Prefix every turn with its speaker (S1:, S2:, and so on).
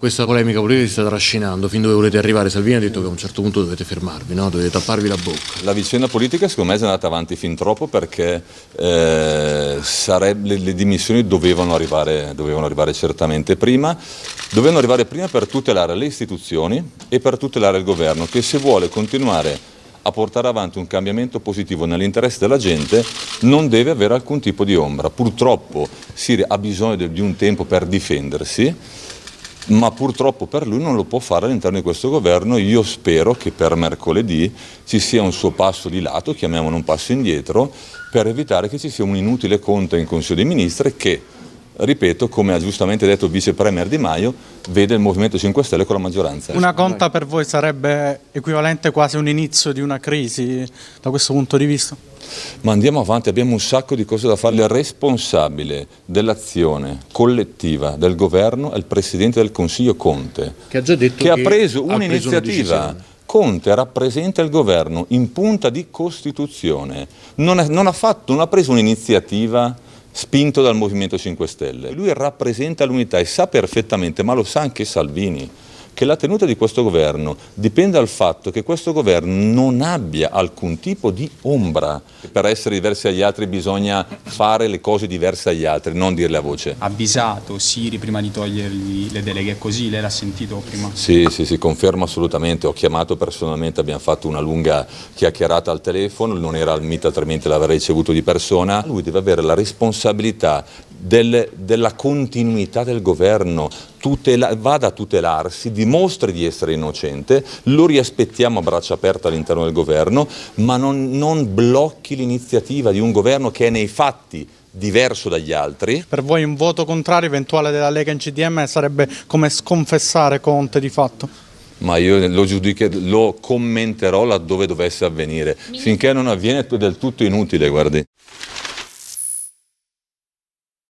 S1: Questa polemica politica si sta trascinando fin dove volete arrivare. Salvini ha detto che a un certo punto dovete fermarvi, no? dovete tapparvi la bocca. La vicenda politica secondo me è andata avanti fin troppo perché eh, sarebbe, le, dimissioni dovevano arrivare, dovevano arrivare, certamente prima, dovevano arrivare prima per tutelare le istituzioni e per tutelare il governo che se vuole continuare a portare avanti un cambiamento positivo nell'interesse della gente non deve avere alcun tipo di ombra. Purtroppo Siria ha bisogno di un tempo per difendersi ma purtroppo per lui non lo può fare all'interno di questo governo. Io spero che per mercoledì ci sia un suo passo di lato, chiamiamolo un passo indietro, per evitare che ci sia un inutile conto in Consiglio dei Ministri che ripeto, come ha giustamente detto il vice premier Di Maio, vede il Movimento 5 Stelle con la maggioranza. Una conta
S2: per voi sarebbe equivalente quasi a un inizio di una crisi da questo punto di vista?
S1: Ma andiamo avanti, abbiamo un sacco di cose da fare. Il responsabile dell'azione collettiva del governo è il Presidente del Consiglio Conte, che ha, già che che ha preso un'iniziativa. Conte rappresenta il governo in punta di Costituzione, non, è, non ha, fatto, non ha preso un'iniziativa spinto dal Movimento 5 Stelle. Lui rappresenta l'unità e sa perfettamente, ma lo sa anche Salvini, che la tenuta di questo governo dipende dal fatto che questo governo non abbia alcun tipo di ombra. Per essere diversi agli altri bisogna fare le cose diverse agli altri, non dirle a voce. Avvisato Siri prima di
S2: togliergli le deleghe così, lei l'ha sentito
S1: prima? Sì, sì, sì, confermo assolutamente. Ho chiamato personalmente, abbiamo fatto una lunga chiacchierata al telefono, non era al MIT altrimenti l'avrei ricevuto di persona. Lui deve avere la responsabilità del, della continuità del governo, tutela, vada a tutelarsi, dimostri di essere innocente, lo riaspettiamo a braccia aperte all'interno del governo, ma non, non blocchi l'iniziativa di un governo che è nei fatti diverso dagli altri.
S2: Per voi un voto contrario eventuale della Lega in CDM sarebbe come sconfessare Conte di fatto?
S1: Ma io lo, giudiche, lo commenterò laddove dovesse avvenire. Finché non avviene è del tutto inutile, guardi.